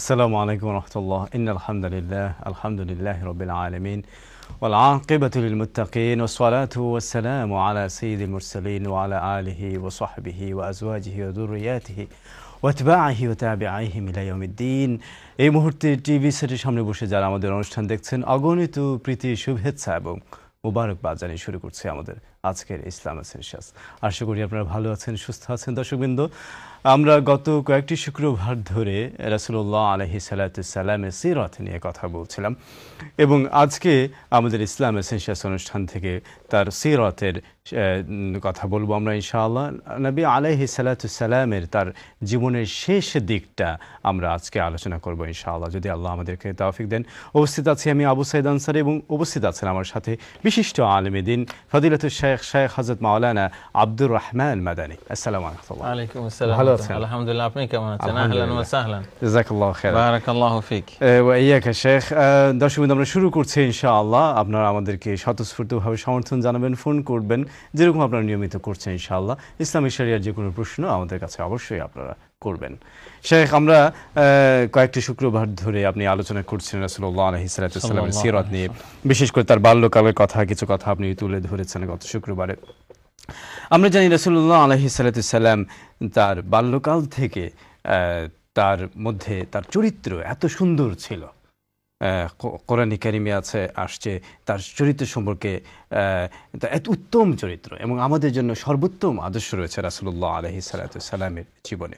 আসসালামু আলাইকুম রহমতুল্লাহ ইন আলহামদুলিল্লাহ আলহামদুলিল্লাহ রবিল আলমিন والعاقبة للمتقين والصلاة والسلام على سيد المرسلين وعلى آله وصحبه وأزواجه وذرياته ওয়াতবাহি ও তাবিআহি মিলাইয়মিদ্দিন এই মুহূর্তে টিভি সেটের সামনে বসে যারা আমাদের অনুষ্ঠান দেখছেন অগণিত প্রীতি শুভেচ্ছা এবং মুবারকবাদ জানিয়ে শুরু করছে আমাদের আজকের ইসলাম সেনশাস আশা করি আপনারা ভালো আছেন সুস্থ আছেন দর্শকবৃন্দ আমরা গত কয়েকটি শুক্রবার ধরে রাসুল্লাহ আলহি সালাতামের সিরত নিয়ে কথা বলছিলাম এবং আজকে আমাদের ইসলাম এসেন্সিয়াস অনুষ্ঠান থেকে তার সিরতের কথা বলবো আমরা ইনশাআল্লাহ নবী আলহি সালাতামের তার জীবনের শেষ দিকটা আমরা আজকে আলোচনা করবো ইনশাআল্লাহ যদি আল্লাহ আমাদেরকে তাফিক দেন উপস্থিত আছি আমি আবু সাইদ আনসার এবং উপস্থিত আছেন আমার সাথে বিশিষ্ট আলমী দিন ফদিলতুল শাহ শেখ শেখ হজরত মাওলানা আব্দুর রহমান মাদানী আসসালামু আলাইকুম আলাইকুম আসসালাম ভালো আছেন আলহামদুলিল্লাহ আপনি কেমন আছেন আহলান ওয়া সাহলান জাযাকাল্লাহু খাইর বারাকাল্লাহু ফিক ওয়া ইয়াকা শেখ দর্শক বন্ধু আমরা শুরু করছি ইনশাআল্লাহ আপনারা আমাদেরকে স্বতঃস্ফূর্তভাবে সমর্থন জানাবেন ফোন করবেন যেরকম আপনারা নিয়মিত করছেন ইনশাআল্লাহ ইসলামী শরিয়ার যে কোনো প্রশ্ন আমাদের কাছে অবশ্যই আপনারা করবেন শেখ আমরা কয়েকটি শুক্রবার ধরে আপনি আলোচনা করছেন রাসুল্লাহ আলহিসাল্লামের সিরত নিয়ে বিশেষ করে তার বাল্যকালের কথা কিছু কথা আপনি তুলে ধরেছেন গত শুক্রবারে আমরা জানি রাসুল্লাহ আলহি তার বাল্যকাল থেকে তার মধ্যে তার চরিত্র এত সুন্দর ছিল কোরআন একাডেমি আছে আসছে তার চরিত্র সম্পর্কে এত উত্তম চরিত্র এবং আমাদের জন্য সর্বোত্তম আদর্শ রয়েছে রাসুল্লাহ আলহি সাল্লামের জীবনে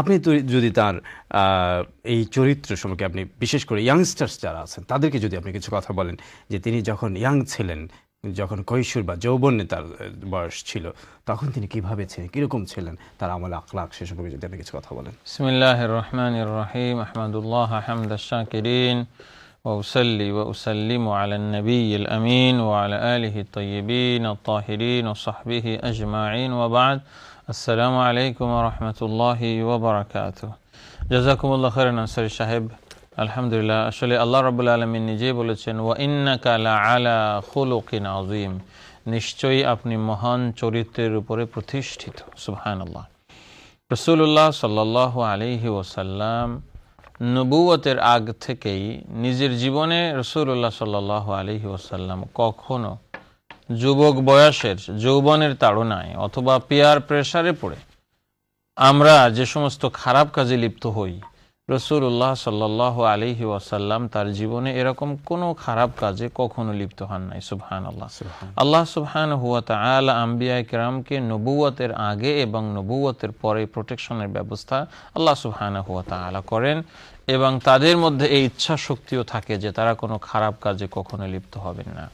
আপনি যদি তার এই চরিত্র সম্পর্কে আপনি বিশেষ করে ইয়াংস্টার্স যারা আছেন তাদেরকে যদি আপনি কিছু কথা বলেন যে তিনি যখন ইয়াং ছিলেন যখন কৈশোর বা যৌবনে তার বয়স ছিল তখন তিনি কিভাবে ছিলেন কীরকম ছিলেন তার আমল আখলাক সে সম্পর্কে যদি আপনি কিছু কথা বলেন ইসমিল্লাহ রহমান রহিম আহমদুল্লাহ আহমদ শাকিরিন আমিন ও আল আলহি তৈবিন ও آله ও সাহবিহি আজমাইন ও বাদ আসসালামু আলাইকুম রহমতুল্লাহ ওবরাকাত জাজাকুমুল্লা খরেন আনসারি সাহেব আলহামদুলিল্লাহ আসলে আল্লাহ রবুল্লা আলমী নিজেই বলেছেন ওয়া ইন্নাকালা খুলকিন আজিম নিশ্চয়ই আপনি মহান চরিত্রের উপরে প্রতিষ্ঠিত সুহান আল্লাহ রসুল্লাহ সাল্লাহ আলিহি ওসাল্লাম নবুয়তের আগ থেকেই নিজের জীবনে রসুল্লাহ সাল্লাহ আলহি ওসাল্লাম কখনো যুবক বয়সের যৌবনের তাড়নায় অথবা পেয়ার প্রেশারে পড়ে আমরা যে সমস্ত খারাপ কাজে লিপ্ত হই রসুল্লাহ সাল্লাহ আলিহি ওয়াসাল্লাম তার জীবনে এরকম কোনো খারাপ কাজে কখনো লিপ্ত হন নাই সুবহান আল্লাহ আল্লাহ সুবহান হুয়া আল আম্বিয়া কেরামকে নবুয়তের আগে এবং নবুয়তের পরে প্রোটেকশনের ব্যবস্থা আল্লাহ সুবহান হুয়া আলা করেন এবং তাদের মধ্যে এই ইচ্ছা শক্তিও থাকে যে তারা কোনো খারাপ কাজে কখনো লিপ্ত হবেন না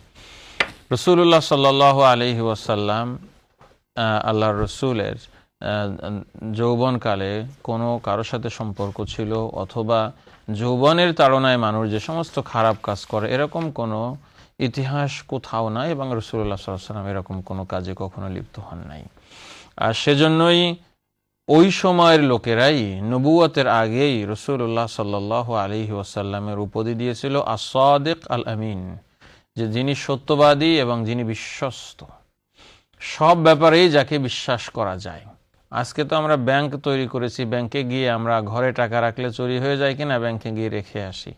রসুল্লাহ সাল্লাহ আলহি ওয়াসাল্লাম আল্লাহ রসুলের যৌবনকালে কোনো কারোর সাথে সম্পর্ক ছিল অথবা যৌবনের তাড়নায় মানুষ যে সমস্ত খারাপ কাজ করে এরকম কোনো ইতিহাস কোথাও নাই এবং রসুল্লাহ সাল্লাম এরকম কোনো কাজে কখনো লিপ্ত হন নাই আর সেজন্যই ওই সময়ের লোকেরাই নবুয়তের আগেই রসুল্লাহ সাল্লাহ আলহি ওয়াসাল্লামের উপদি দিয়েছিল আসাদেক আল আমিন যে যিনি সত্যবাদী এবং যিনি বিশ্বস্ত সব ব্যাপারেই যাকে বিশ্বাস করা যায় আজকে তো আমরা ব্যাংক তৈরি করেছি ব্যাংকে গিয়ে আমরা ঘরে টাকা রাখলে চুরি হয়ে যায় কিনা ব্যাংকে গিয়ে রেখে আসি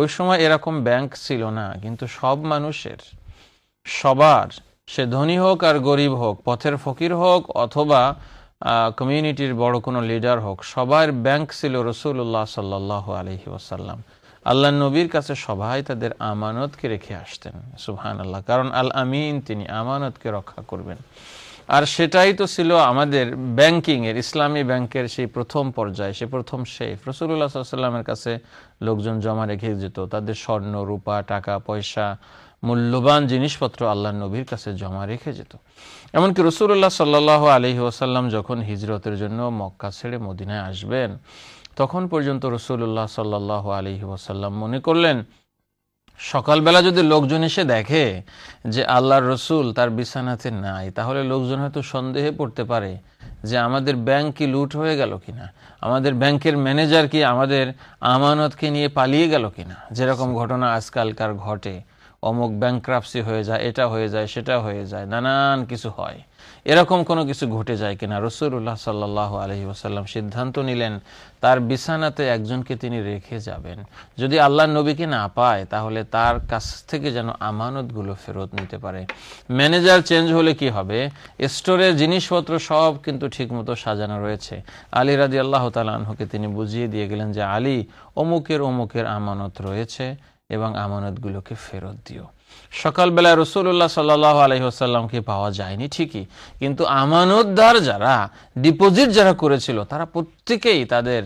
ওই সময় এরকম ব্যাংক ছিল না কিন্তু সব মানুষের সবার সে ধনী হোক আর গরিব হোক পথের ফকির হোক অথবা কমিউনিটির বড় কোনো লিডার হোক সবার ব্যাংক ছিল রসুল্লাহ সাল্লাহ আলহি ওসাল্লাম আল্লাহ নবীর কাছে সবাই তাদের আমানতকে রেখে আসতেন সুহান আল্লাহ কারণ আল আমিন তিনি আমানতকে রক্ষা করবেন আর সেটাই তো ছিল আমাদের ব্যাংকিংয়ের ইসলামী ব্যাংকের সেই প্রথম পর্যায়ে সে প্রথম শেফ রসুল্লাহ সাল্লামের কাছে লোকজন জমা রেখে যেত তাদের স্বর্ণ রূপা টাকা পয়সা মূল্যবান জিনিসপত্র আল্লাহ নবীর কাছে জমা রেখে যেত এমনকি রসুল্লাহ সাল্লাহ আলহি ওসাল্লাম যখন হিজরতের জন্য মক্কা ছেড়ে মদিনায় আসবেন তখন পর্যন্ত রসুল্লাহ সাল্লাহ আলহি ওসাল্লাম মনে করলেন সকালবেলা যদি লোকজন এসে দেখে যে আল্লাহর রসুল তার বিছানাতে নাই তাহলে লোকজন হয়তো সন্দেহে পড়তে পারে যে আমাদের ব্যাংক কি লুট হয়ে গেল কিনা আমাদের ব্যাংকের ম্যানেজার কি আমাদের আমানতকে নিয়ে পালিয়ে গেল কিনা যেরকম ঘটনা আজকালকার ঘটে অমুক ব্যাংক্রাপসি হয়ে যায় এটা হয়ে যায় সেটা হয়ে যায় নানান কিছু হয় এরকম কোনো কিছু ঘটে যায় কিনা রসুল্লাহ সাল্লাহ আলহি ওসাল্লাম সিদ্ধান্ত নিলেন তার বিছানাতে একজনকে তিনি রেখে যাবেন যদি আল্লাহ নবীকে না পায় তাহলে তার কাছ থেকে যেন আমানতগুলো ফেরত নিতে পারে ম্যানেজার চেঞ্জ হলে কি হবে স্টোরে জিনিসপত্র সব কিন্তু ঠিকমতো সাজানো রয়েছে আলী রাজি আল্লাহ তালাহকে তিনি বুঝিয়ে দিয়ে গেলেন যে আলী অমুকের অমুকের আমানত রয়েছে এবং আমানতগুলোকে ফেরত দিও সকালবেলায় রসুল্লাহ সাল্লাহ আলহিহাসাল্লামকে পাওয়া যায়নি ঠিকই কিন্তু আমানতদার যারা ডিপোজিট যারা করেছিল তারা প্রত্যেকেই তাদের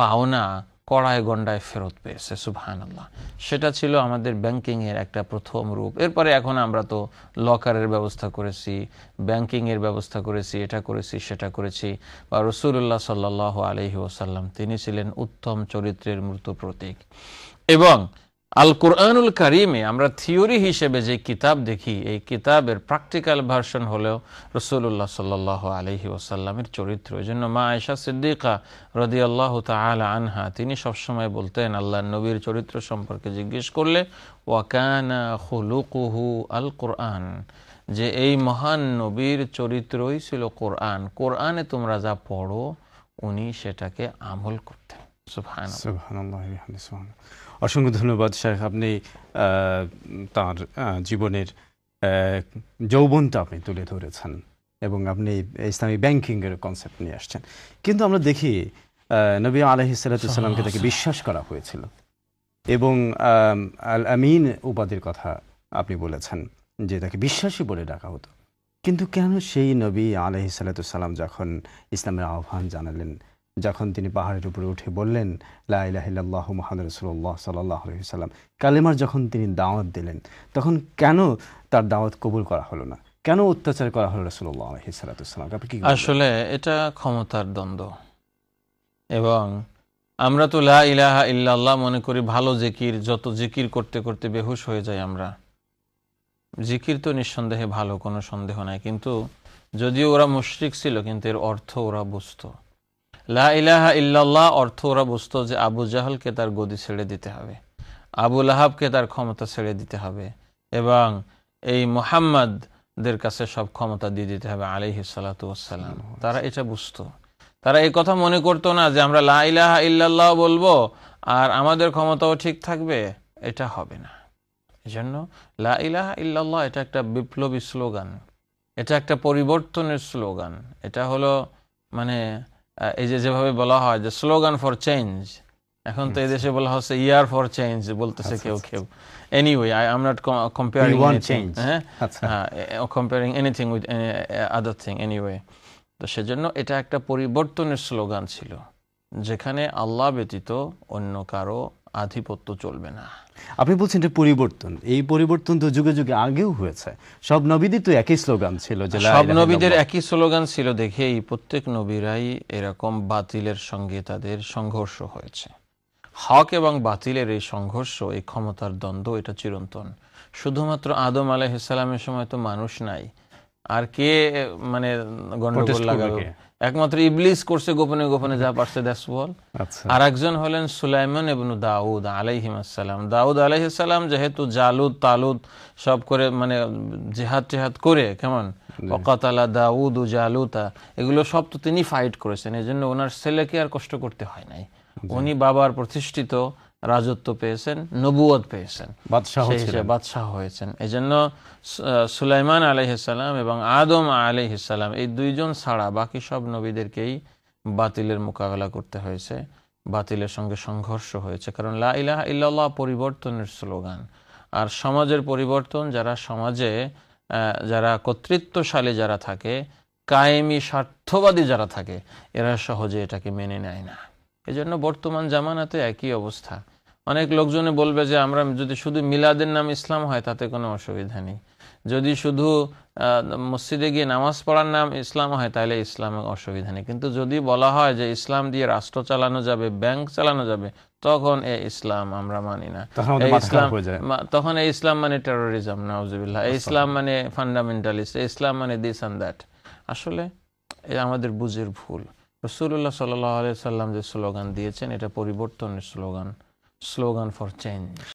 পাওনা কড়ায় গন্ডায় ফেরত পেয়েছে সুবহান আল্লাহ সেটা ছিল আমাদের ব্যাংকিংয়ের একটা প্রথম রূপ এরপরে এখন আমরা তো লকারের ব্যবস্থা করেছি ব্যাংকিংয়ের ব্যবস্থা করেছি এটা করেছি সেটা করেছি বা রসুল্লাহ সাল্লাহ আলহি তিনি ছিলেন উত্তম চরিত্রের মূর্ত প্রতীক এবং আল কোরআনুল কারিমে আমরা থিওরি হিসেবে যে কিতাব দেখি এই কিতাবের প্র্যাকটিক্যাল ভার্সন হলেও রসুল্লাহ সাল আলহি ওসাল্লামের চরিত্র ওই জন্য মা আয়সা সিদ্দিকা রদি আল্লাহ তালা আনহা তিনি সবসময় বলতেন আল্লাহ নবীর চরিত্র সম্পর্কে জিজ্ঞেস করলে ওয়াকানা হুলুকুহু আল কোরআন যে এই মহান নবীর চরিত্রই ছিল কোরআন কোরআনে তোমরা যা পড়ো উনি সেটাকে আমল করতেন সুফান অসংখ্য ধন্যবাদ স্যার আপনি তার জীবনের যৌবনটা আপনি তুলে ধরেছেন এবং আপনি ইসলামী ব্যাংকিংয়ের কনসেপ্ট নিয়ে আসছেন কিন্তু আমরা দেখি নবী আলহি তাকে বিশ্বাস করা হয়েছিল এবং আল আমিন উপাধির কথা আপনি বলেছেন যে তাকে বিশ্বাসী বলে ডাকা হতো কিন্তু কেন সেই নবী আলহি যখন ইসলামের আহ্বান জানালেন যখন তিনি পাহাড়ের উপরে উঠে বললেন লাহ মোহাম্মদ রসুল্লাহ সাল্লাহ সাল্লাম কালেমার যখন তিনি দাওয়াত দিলেন তখন কেন তার দাওয়াত কবুল করা হলো না কেন অত্যাচার করা হলো রসুল্লাহ আলহিসাল্লাম আসলে এটা ক্ষমতার দ্বন্দ্ব এবং আমরা তো লা ইলাহা ইল্লাল্লাহ মনে করি ভালো জিকির যত জিকির করতে করতে বেহুশ হয়ে যাই আমরা জিকির তো নিঃসন্দেহে ভালো কোনো সন্দেহ নাই কিন্তু যদিও ওরা মুশ্রিক ছিল কিন্তু এর অর্থ ওরা বুঝতো লা ইলাহা ইল্লাল্লাহ অর্থ ওরা বুঝতো যে আবু জাহলকে তার গদি ছেড়ে দিতে হবে আবু লাহাবকে তার ক্ষমতা ছেড়ে দিতে হবে এবং এই মোহাম্মদদের কাছে সব ক্ষমতা দিয়ে দিতে হবে আলিহ সালাতাম তারা এটা বুঝতো তারা এই কথা মনে করতো না যে আমরা লা ইলাহা ইল্লাল্লাহ বলবো আর আমাদের ক্ষমতাও ঠিক থাকবে এটা হবে না এজন্য লা ইলাহা ইল্লাল্লাহ এটা একটা বিপ্লবী স্লোগান এটা একটা পরিবর্তনের স্লোগান এটা হলো মানে এই যে যেভাবে বলা হয় যে স্লোগান ফর চেঞ্জ এখন তো এদেশে বলা হচ্ছে ইয়ার ফর চেঞ্জ বলতেছে আচ্ছা, কেউ আচ্ছা, কেউ anyway I am not comparing change হ্যাঁ comparing anything with other thing anyway তো সেজন্য এটা একটা পরিবর্তনের স্লোগান ছিল যেখানে আল্লাহ ব্যতীত অন্য কারো আধিপত্য চলবে না আপনি বলছেন যে পরিবর্তন এই পরিবর্তন তো যুগে যুগে আগেও হয়েছে সব নবীদের তো একই স্লোগান ছিল যে সব নবীদের একই স্লোগান ছিল দেখেই প্রত্যেক নবীরাই এরকম বাতিলের সঙ্গে তাদের সংঘর্ষ হয়েছে হক এবং বাতিলের এই সংঘর্ষ এই ক্ষমতার দ্বন্দ্ব এটা চিরন্তন শুধুমাত্র আদম আলাইহিসালামের সময় তো মানুষ নাই আর কে মানে গন্ডগোল লাগাবে একমাত্র ইবলিস করছে গোপনে গোপনে যা পারছে দ্যাটস বল আর একজন হলেন সুলাইমন এবং দাউদ আলাইহিম আসসালাম দাউদ আলাইহিসাল্লাম যেহেতু জালুদ তালুদ সব করে মানে জেহাদ টেহাদ করে কেমন অকাতালা দাউদ জালুতা এগুলো সব তো তিনি ফাইট করেছেন এই জন্য ওনার ছেলেকে আর কষ্ট করতে হয় নাই উনি বাবার প্রতিষ্ঠিত রাজত্ব পেয়েছেন নবুয় পেয়েছেন বাদশাহ হয়েছেন এই জন্য সুলাইমান আলহিসাল্লাম এবং আদম আলহিসাল্লাম এই দুইজন ছাড়া বাকি সব নবীদেরকেই বাতিলের মোকাবেলা করতে হয়েছে বাতিলের সঙ্গে সংঘর্ষ হয়েছে কারণ লাহ ইহ পরিবর্তনের স্লোগান আর সমাজের পরিবর্তন যারা সমাজে যারা কর্তৃত্বশালী যারা থাকে কায়েমি স্বার্থবাদী যারা থাকে এরা সহজে এটাকে মেনে নেয় না এজন্য বর্তমান জামানাতে একই অবস্থা অনেক লোকজনে বলবে যে আমরা যদি শুধু মিলাদের নাম ইসলাম হয় তাতে কোনো অসুবিধা নেই যদি শুধু মসজিদে গিয়ে নামাজ পড়ার নাম ইসলাম হয় তাহলে ইসলামে অসুবিধা নেই কিন্তু যদি বলা হয় যে ইসলাম দিয়ে রাষ্ট্র চালানো যাবে ব্যাংক চালানো যাবে তখন এ ইসলাম আমরা মানি না ইসলাম তখন এই ইসলাম মানে টেরোরিজম নওয়াজবিল্লাহ আচ্ছা। ইসলাম মানে ফান্ডামেন্টালিস্ট ইসলাম মানে দিস অ্যান্ড দ্যাট আসলে এ আমাদের বুঝের ভুল রসুল্লাহ সাল্লাহ আলিয়া সাল্লাম যে স্লোগান দিয়েছেন এটা পরিবর্তনের স্লোগান slogan for change.